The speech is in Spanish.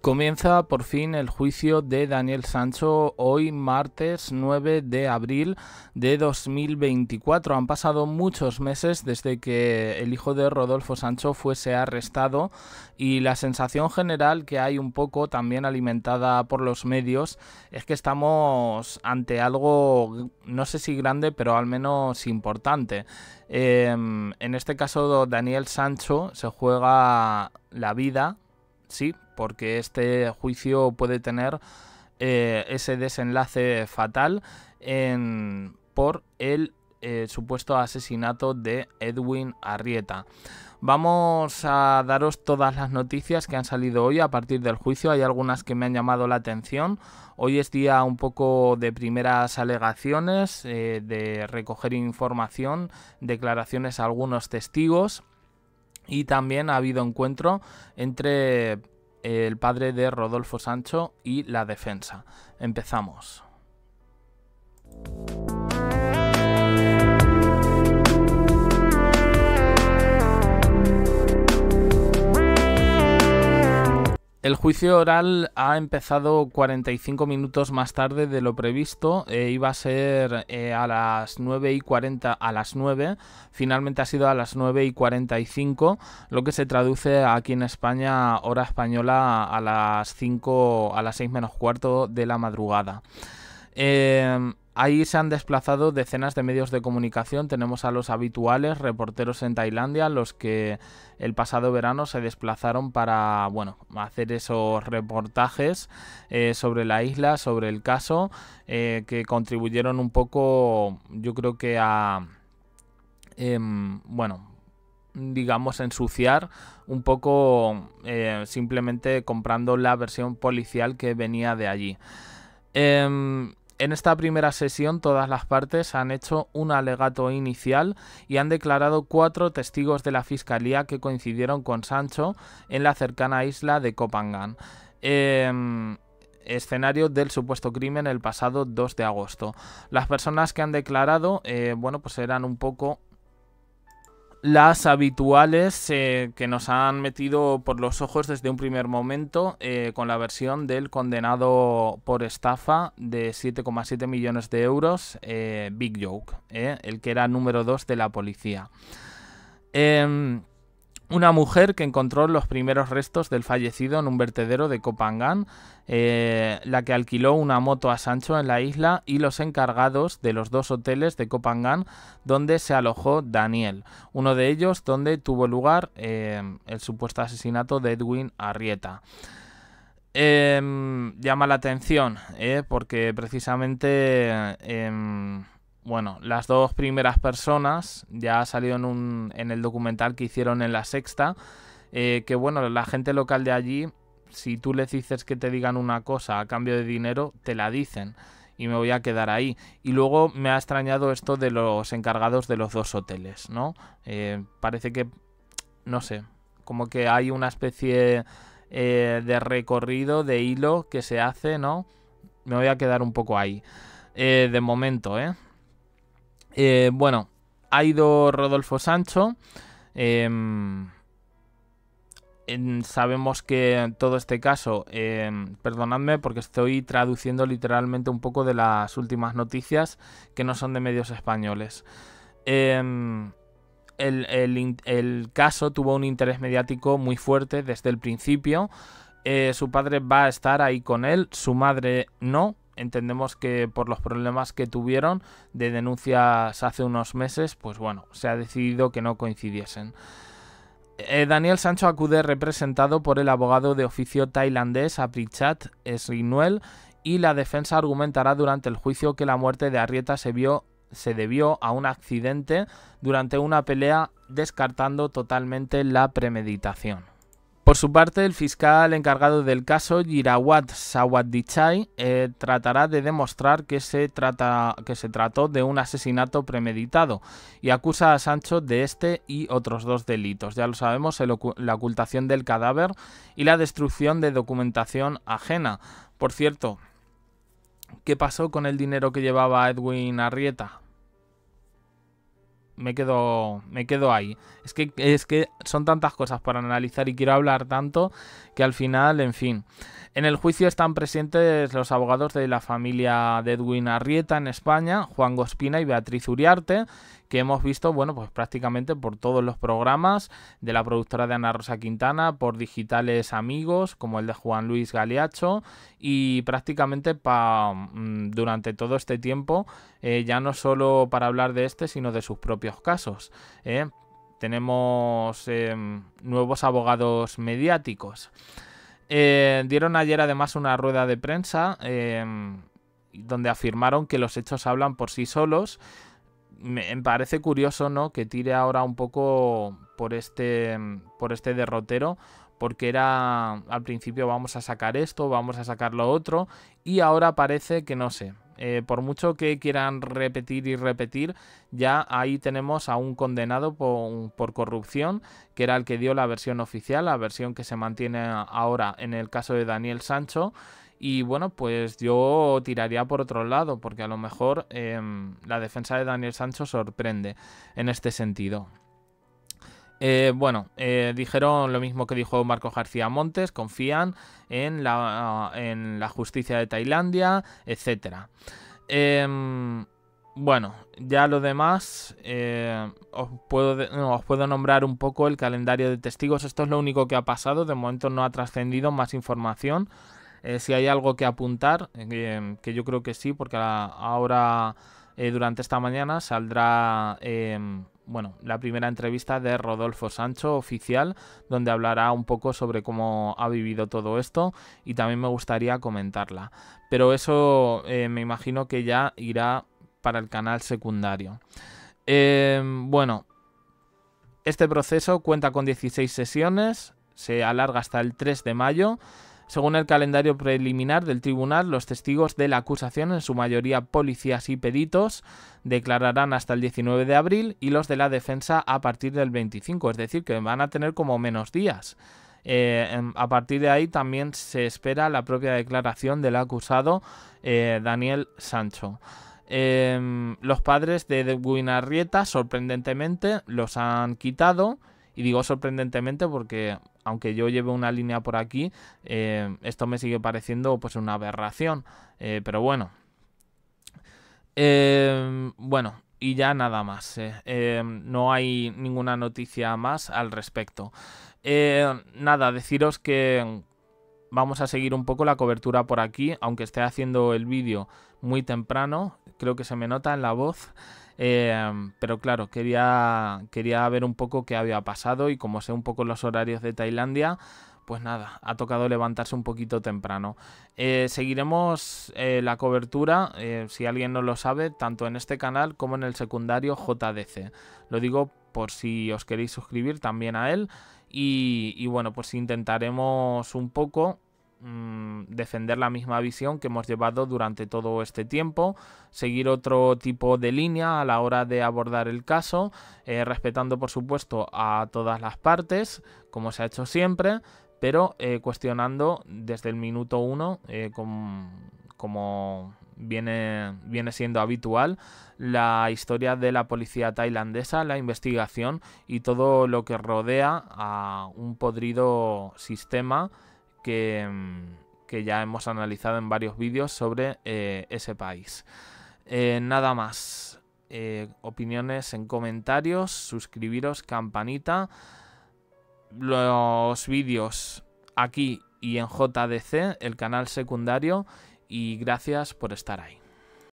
Comienza por fin el juicio de Daniel Sancho hoy martes 9 de abril de 2024. Han pasado muchos meses desde que el hijo de Rodolfo Sancho fuese arrestado y la sensación general que hay un poco también alimentada por los medios es que estamos ante algo no sé si grande pero al menos importante. Em, en este caso Daniel Sancho se juega la vida, sí, porque este juicio puede tener eh, ese desenlace fatal en, por el eh, supuesto asesinato de Edwin Arrieta. Vamos a daros todas las noticias que han salido hoy a partir del juicio. Hay algunas que me han llamado la atención. Hoy es día un poco de primeras alegaciones, eh, de recoger información, declaraciones a algunos testigos. Y también ha habido encuentro entre el padre de Rodolfo Sancho y la defensa. Empezamos. El juicio oral ha empezado 45 minutos más tarde de lo previsto, eh, iba a ser eh, a las 9 y 40 a las 9, finalmente ha sido a las 9 y 45, lo que se traduce aquí en España, hora española, a las 5, a las 6 menos cuarto de la madrugada. Eh, Ahí se han desplazado decenas de medios de comunicación. Tenemos a los habituales reporteros en Tailandia, los que el pasado verano se desplazaron para bueno, hacer esos reportajes eh, sobre la isla, sobre el caso, eh, que contribuyeron un poco, yo creo que a, em, bueno, digamos, ensuciar un poco eh, simplemente comprando la versión policial que venía de allí. Em, en esta primera sesión todas las partes han hecho un alegato inicial y han declarado cuatro testigos de la fiscalía que coincidieron con Sancho en la cercana isla de Copangan. Em, escenario del supuesto crimen el pasado 2 de agosto. Las personas que han declarado, eh, bueno, pues eran un poco las habituales eh, que nos han metido por los ojos desde un primer momento eh, con la versión del condenado por estafa de 7,7 millones de euros, eh, Big Joke, el que era número 2 de la policía. Em, una mujer que encontró los primeros restos del fallecido en un vertedero de Copangán, eh, la que alquiló una moto a Sancho en la isla y los encargados de los dos hoteles de Copangán donde se alojó Daniel, uno de ellos donde tuvo lugar eh, el supuesto asesinato de Edwin Arrieta. Em, llama la atención eh, porque precisamente em, bueno, las dos primeras personas ya salieron en, en el documental que hicieron en la sexta, eh, que bueno, la gente local de allí, si tú les dices que te digan una cosa a cambio de dinero, te la dicen y me voy a quedar ahí. Y luego me ha extrañado esto de los encargados de los dos hoteles, ¿no? Eh, parece que, no sé, como que hay una especie eh, de recorrido, de hilo que se hace, ¿no? Me voy a quedar un poco ahí. de momento, ¿eh? Eh, bueno, ha ido Rodolfo Sancho. Em, sabemos que todo este caso, em, perdonadme porque estoy traduciendo literalmente un poco de las últimas noticias que no son de medios españoles. Em, el, caso tuvo un interés mediático muy fuerte desde el principio. Eh, su padre va a estar ahí con él, su madre no entendemos que por los problemas que tuvieron de denuncias hace unos meses, pues bueno, se ha decidido que no coincidiesen. Eh, Daniel Sancho acude representado por el abogado de oficio tailandés Apichat Srinuel y la defensa argumentará durante el juicio que la muerte de Arrieta se, vio, se debió a un accidente durante una pelea descartando totalmente la premeditación. Por su parte, el fiscal encargado del caso, Girawat Sawadichai, eh, tratará de demostrar que se, trata, que se trató de un asesinato premeditado y acusa a Sancho de este y otros dos delitos. Ya lo sabemos, la ocultación del cadáver y la destrucción de documentación ajena. Por cierto, ¿qué pasó con el dinero que llevaba Edwin Arrieta? me quedo, me quedo ahí. Es que, es que son tantas cosas para analizar y quiero hablar tanto que al final, en fin. En el juicio están presentes los abogados de la familia de Edwin Arrieta en España, Juan Gospina y Beatriz Uriarte, que hemos visto, bueno, pues prácticamente por todos los programas de la productora de Ana Rosa Quintana, por digitales amigos, como el de Juan Luis Galeacho, y prácticamente mm, durante todo este tiempo, eh, ya no solo para hablar de este, sino de sus propios casos. ¿eh? Tenemos em, nuevos abogados mediáticos. Eh, dieron ayer además una rueda de prensa eh, donde afirmaron que los hechos hablan por sí solos. Me parece curioso, ¿no? Que tire ahora un poco por este, por este derrotero, porque era al principio vamos a sacar esto, vamos a sacar lo otro, y ahora parece que no sé, eh, por mucho que quieran repetir y repetir, ya ahí tenemos a un condenado por, corrupción, que era el que dio la versión oficial, la versión que se mantiene ahora en el caso de Daniel Sancho. Y bueno, pues yo tiraría por otro lado, porque a lo mejor em, la defensa de Daniel Sancho sorprende en este sentido. Eh, bueno, eh, dijeron lo mismo que dijo Marco García Montes, confían en la, justicia de Tailandia, etc. Em, bueno, ya lo demás, eh, puedo, os, puedo, nombrar un poco el calendario de testigos. Esto es lo único que ha pasado, de momento no ha trascendido más información. si hay algo que apuntar, em, que yo creo que sí, porque ahora durante esta mañana saldrá em, bueno, la primera entrevista de Rodolfo Sancho, oficial, donde hablará un poco sobre cómo ha vivido todo esto y también me gustaría comentarla. Pero eso eh, me imagino que ya irá para el canal secundario. Em, bueno, este proceso cuenta con 16 sesiones, se alarga hasta el 3 de mayo. Según el calendario preliminar del tribunal, los testigos de la acusación, en su mayoría policías y peritos, declararán hasta el 19 de abril y los de la defensa a partir del 25, es decir, que van a tener como menos días. Eh, a partir de ahí también se espera la propia declaración del acusado eh, Daniel Sancho. Em, los padres de Guinarrieta sorprendentemente los han quitado. Y digo sorprendentemente porque aunque yo lleve una línea por aquí, eh, esto me sigue pareciendo pues una aberración. Eh, pero bueno. Eh, bueno, y ya nada más. no hay ninguna noticia más al respecto. nada, deciros que vamos a seguir un poco la cobertura por aquí, aunque esté haciendo el vídeo muy temprano, creo que se me nota en la voz. Em, pero claro, quería, quería ver un poco qué había pasado y como sé un poco los horarios de Tailandia, pues nada, ha tocado levantarse un poquito temprano. Eh, seguiremos eh, la cobertura, eh, si alguien no lo sabe, tanto en este canal como en el secundario JDC. Lo digo por si os queréis suscribir también a él. Y, y bueno, pues intentaremos un poco Mm, defender la misma visión que hemos llevado durante todo este tiempo, seguir otro tipo de línea a la hora de abordar el caso, eh, respetando por supuesto a todas las partes, como se ha hecho siempre, pero eh, cuestionando desde el minuto uno, eh, como viene, viene siendo habitual, la historia de la policía tailandesa, la investigación y todo lo que rodea a un podrido sistema Mm, que, ya hemos analizado en varios vídeos sobre eh, ese país. Eh, nada más. Eh, opiniones en comentarios, suscribiros, campanita. Los vídeos aquí y en JDC, el canal secundario. Y gracias por estar ahí.